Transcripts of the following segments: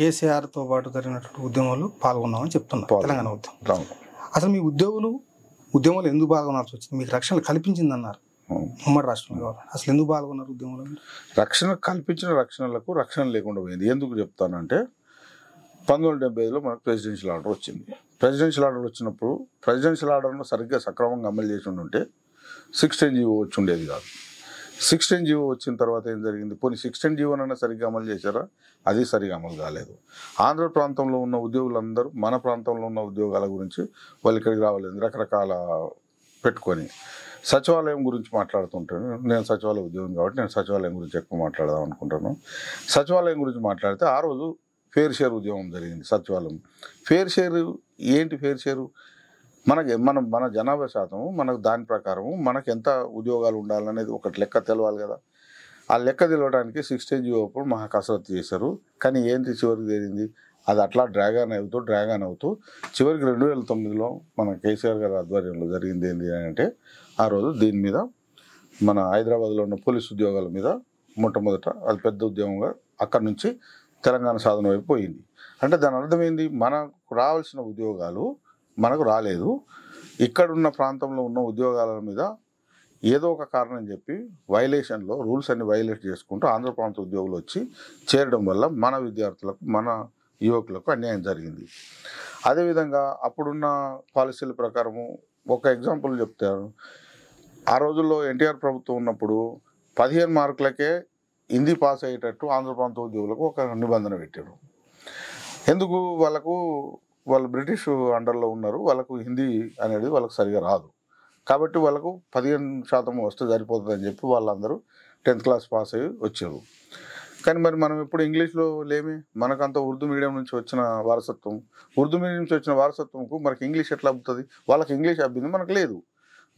కేసీఆర్తో పాటు జరిగినటువంటి ఉద్యమంలో పాల్గొన్నామని చెప్తున్నారు తెలంగాణ ఉద్యమం అసలు మీ ఉద్యోగులు ఉద్యమాలు ఎందుకు పాల్గొనాల్సి వచ్చింది మీకు రక్షణ కల్పించింది అన్నారు ఉమ్మడి రాష్ట్రంలో అసలు ఎందుకు పాల్గొన్నారు ఉద్యమంలో రక్షణ కల్పించిన రక్షణలకు రక్షణ లేకుండా పోయింది ఎందుకు చెప్తానంటే పంతొమ్మిది వందల డెబ్బై ఐదులో మనకు ప్రెసిడెన్షియల్ ఆర్డర్ వచ్చింది ప్రెసిడెన్షియల్ ఆర్డర్ వచ్చినప్పుడు ప్రెసిడెన్షియల్ ఆర్డర్ను సరిగ్గా సక్రమంగా అమలు చేసి ఉంటే సిక్స్టీన్ జీవో వచ్చి ఉండేది కాదు సిక్స్టీన్ జీవో వచ్చిన తర్వాత ఏం జరిగింది పోనీ సిక్స్టీన్ జీవోనైనా సరిగ్గా అమలు చేశారా అది సరిగా అమలు కాలేదు ఆంధ్ర ప్రాంతంలో ఉన్న ఉద్యోగులందరూ మన ప్రాంతంలో ఉన్న ఉద్యోగాల గురించి వాళ్ళు ఇక్కడికి రావలేదు రకరకాల పెట్టుకొని సచివాలయం గురించి మాట్లాడుతుంటాను నేను సచివాలయ ఉద్యోగం కాబట్టి నేను సచివాలయం గురించి ఎక్కువ మాట్లాడదాం అనుకుంటాను సచివాలయం గురించి మాట్లాడితే ఆ రోజు ఫేర్ షేర్ ఉద్యోగం జరిగింది సచివాలయం ఫేర్ షేర్ ఏంటి ఫేర్ షేరు మనకి మనం మన జనాభా శాతం మనకు దాని ప్రకారం మనకు ఎంత ఉద్యోగాలు ఉండాలనేది ఒకటి లెక్క తెలవాలి కదా ఆ లెక్క తెలవడానికి సిక్స్టీ జీవో అప్పుడు మహా కసరత్తు చేశారు కానీ ఏంటి చివరికి తేలింది అది అట్లా డ్రాగన్ అవుతూ డ్రాగన్ అవుతూ చివరికి రెండు వేల తొమ్మిదిలో మన కేసీఆర్ గారి ఆధ్వర్యంలో జరిగింది ఏంటి అని అంటే ఆ రోజు దీని మీద మన హైదరాబాద్లో ఉన్న పోలీస్ ఉద్యోగాల మీద మొట్టమొదట అది పెద్ద ఉద్యోగంగా అక్కడి నుంచి తెలంగాణ సాధన వైపు పోయింది అంటే దాని అర్థమైంది మనకు రావాల్సిన ఉద్యోగాలు మనకు రాలేదు ఇక్కడున్న ప్రాంతంలో ఉన్న ఉద్యోగాల మీద ఏదో ఒక కారణం చెప్పి వైలేషన్లో రూల్స్ అన్ని వైలేట్ చేసుకుంటూ ఆంధ్ర ప్రాంత ఉద్యోగులు వచ్చి చేరడం వల్ల మన విద్యార్థులకు మన యువకులకు అన్యాయం జరిగింది అదేవిధంగా అప్పుడున్న పాలసీల ప్రకారము ఒక ఎగ్జాంపుల్ చెప్తారు ఆ రోజుల్లో ఎన్టీఆర్ ప్రభుత్వం ఉన్నప్పుడు పదిహేను మార్కులకే హిందీ పాస్ అయ్యేటట్టు ఆంధ్ర ప్రాంత ఉద్యోగులకు ఒక నిబంధన పెట్టారు ఎందుకు వాళ్ళకు వాళ్ళు బ్రిటిష్ అండర్లో ఉన్నారు వాళ్ళకు హిందీ అనేది వాళ్ళకు సరిగా రాదు కాబట్టి వాళ్ళకు పదిహేను శాతం వస్తే సరిపోతుందని చెప్పి వాళ్ళందరూ టెన్త్ క్లాస్ పాస్ అయ్యి వచ్చారు కానీ మరి మనం ఎప్పుడు ఇంగ్లీష్లో లేమి మనకంత ఉర్దూ మీడియం నుంచి వచ్చిన వారసత్వం ఉర్దూ మీడియం నుంచి వచ్చిన వారసత్వంకు మనకి ఇంగ్లీష్ ఎట్లా అబ్బుతుంది వాళ్ళకి ఇంగ్లీష్ అబ్బింది మనకు లేదు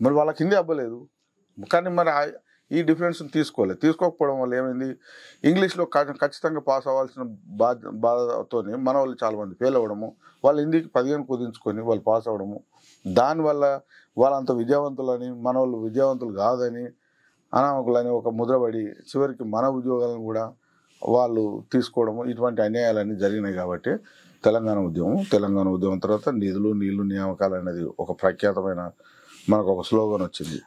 మరి వాళ్ళకి హిందీ అబ్బలేదు కానీ మరి ఈ డిఫరెన్స్ని తీసుకోలేదు తీసుకోకపోవడం వల్ల ఏమైంది ఇంగ్లీష్లో ఖచ్చితంగా పాస్ అవ్వాల్సిన బాధ బాధతోనే మన వాళ్ళు చాలామంది ఫెయిల్ అవ్వడము వాళ్ళు హిందీకి పదిహేను కుదించుకొని వాళ్ళు పాస్ అవ్వడము దానివల్ల వాళ్ళంత విద్యావంతులని మన వాళ్ళు విద్యావంతులు కాదని అనామకులని ఒక ముద్రపడి చివరికి మన ఉద్యోగాలను కూడా వాళ్ళు తీసుకోవడము ఇటువంటి అన్యాయాలన్నీ జరిగినాయి కాబట్టి తెలంగాణ ఉద్యమం తెలంగాణ ఉద్యమం తర్వాత నిధులు నీళ్లు నియామకాలు అనేది ఒక ప్రఖ్యాతమైన మనకు ఒక స్లోగన్ వచ్చింది